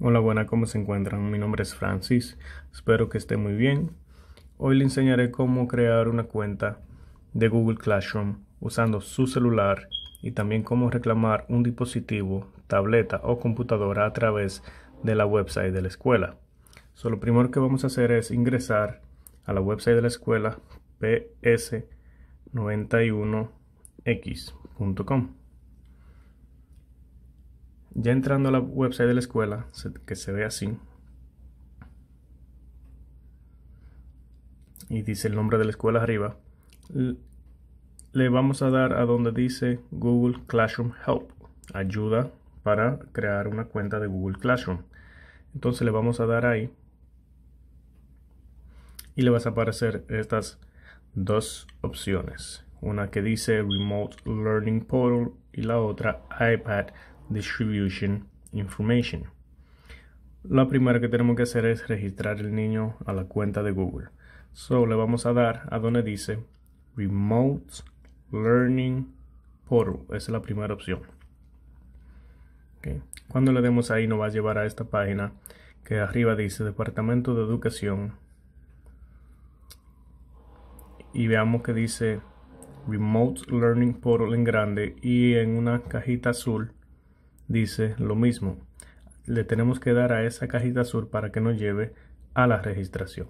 Hola, buenas, ¿cómo se encuentran? Mi nombre es Francis, espero que esté muy bien. Hoy le enseñaré cómo crear una cuenta de Google Classroom usando su celular y también cómo reclamar un dispositivo, tableta o computadora a través de la website de la escuela. So, lo primero que vamos a hacer es ingresar a la website de la escuela ps91x.com. Ya entrando a la website de la escuela, que se ve así. Y dice el nombre de la escuela arriba. Le vamos a dar a donde dice Google Classroom Help. Ayuda para crear una cuenta de Google Classroom. Entonces le vamos a dar ahí. Y le vas a aparecer estas dos opciones. Una que dice Remote Learning Portal y la otra iPad Distribution Information. La primera que tenemos que hacer es registrar el niño a la cuenta de Google. So le vamos a dar a donde dice Remote Learning Portal. Esa es la primera opción. Cuando le demos ahí nos va a llevar a esta página que arriba dice Departamento de Educación. Y veamos que dice Remote Learning Portal en grande y en una cajita azul dice lo mismo. Le tenemos que dar a esa cajita azul para que nos lleve a la registración.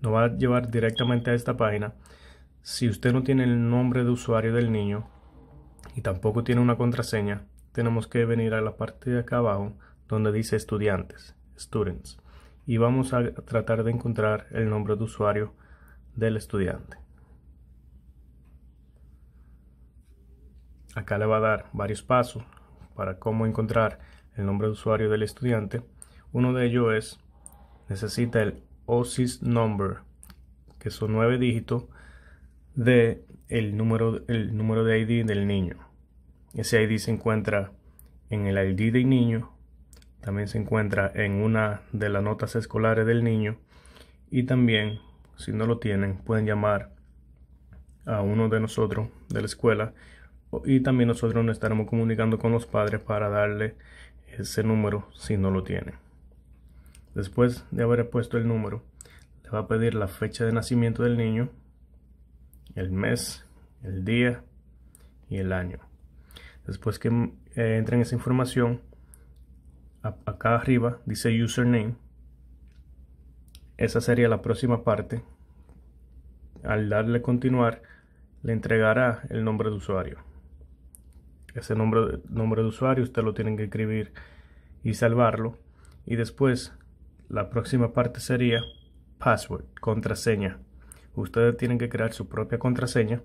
Nos va a llevar directamente a esta página. Si usted no tiene el nombre de usuario del niño y tampoco tiene una contraseña, tenemos que venir a la parte de acá abajo donde dice estudiantes, students, y vamos a tratar de encontrar el nombre de usuario del estudiante. Acá le va a dar varios pasos para cómo encontrar el nombre de usuario del estudiante. Uno de ellos es, necesita el OSIS number, que son nueve dígitos de el número, el número de ID del niño. Ese ID se encuentra en el ID del niño, también se encuentra en una de las notas escolares del niño y también, si no lo tienen, pueden llamar a uno de nosotros de la escuela y también nosotros nos estaremos comunicando con los padres para darle ese número si no lo tienen. Después de haber puesto el número, le va a pedir la fecha de nacimiento del niño, el mes, el día y el año. Después que eh, entren esa información, acá arriba dice username. Esa sería la próxima parte. Al darle continuar, le entregará el nombre de usuario ese nombre, nombre de usuario, usted lo tienen que escribir y salvarlo. Y después, la próxima parte sería password, contraseña. Ustedes tienen que crear su propia contraseña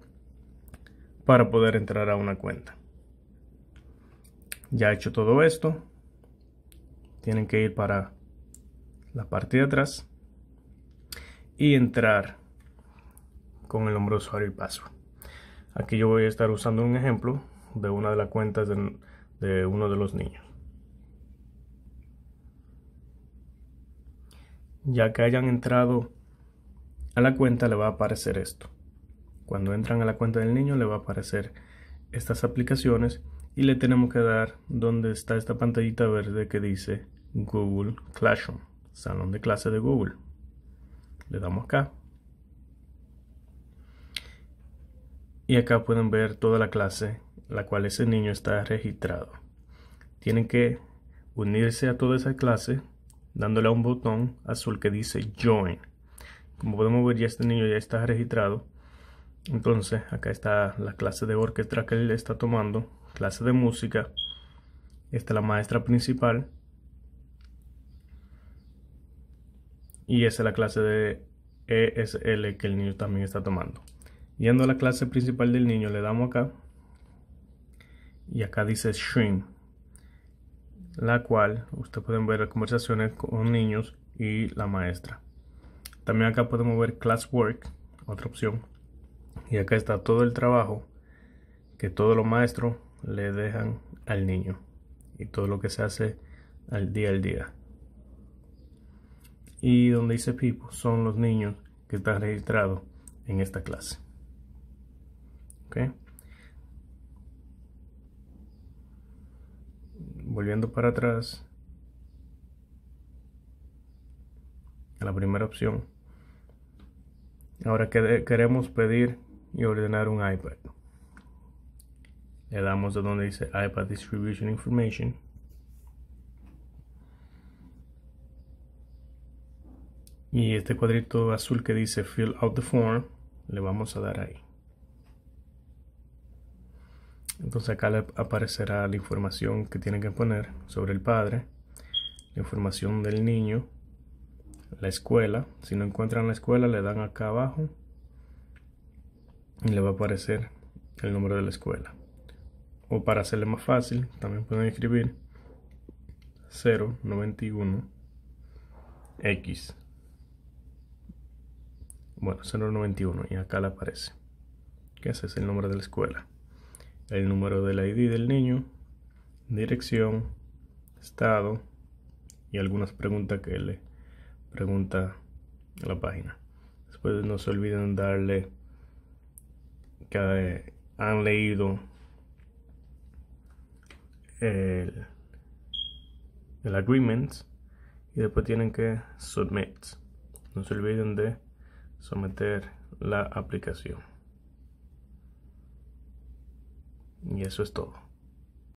para poder entrar a una cuenta. Ya hecho todo esto, tienen que ir para la parte de atrás y entrar con el nombre de usuario y password. Aquí yo voy a estar usando un ejemplo de una de las cuentas de, uno de los niños. Ya que hayan entrado a la cuenta le va a aparecer esto. Cuando entran a la cuenta del niño le va a aparecer estas aplicaciones y le tenemos que dar donde está esta pantallita verde que dice Google Classroom, salón de clase de Google. Le damos acá. Y acá pueden ver toda la clase la cual ese niño está registrado. Tienen que unirse a toda esa clase dándole a un botón azul que dice Join. Como podemos ver ya este niño ya está registrado. Entonces acá está la clase de orquesta que él está tomando, clase de música. Esta es la maestra principal. Y esa es la clase de ESL que el niño también está tomando. Yendo a la clase principal del niño le damos acá y acá dice stream la cual usted pueden ver las conversaciones con niños y la maestra. También acá podemos ver Classwork, otra opción. Y acá está todo el trabajo que todos los maestros le dejan al niño y todo lo que se hace al día al día. Y donde dice People son los niños que están registrados en esta clase. volviendo para atrás a la primera opción. Ahora que queremos pedir y ordenar un iPad. Le damos a donde dice iPad Distribution Information. Y este cuadrito azul que dice Fill out the form, le vamos a dar ahí. Entonces acá le aparecerá la información que tienen que poner sobre el padre, la información del niño, la escuela. Si no encuentran la escuela, le dan acá abajo y le va a aparecer el nombre de la escuela. O para hacerle más fácil, también pueden escribir 091X. Bueno, 091 y acá le aparece. Que ese es el nombre de la escuela el número del ID del niño, dirección, estado y algunas preguntas que le pregunta la página. Después no se olviden darle que eh, han leído el, el agreement y después tienen que submit. No se olviden de someter la aplicación. Y eso es todo.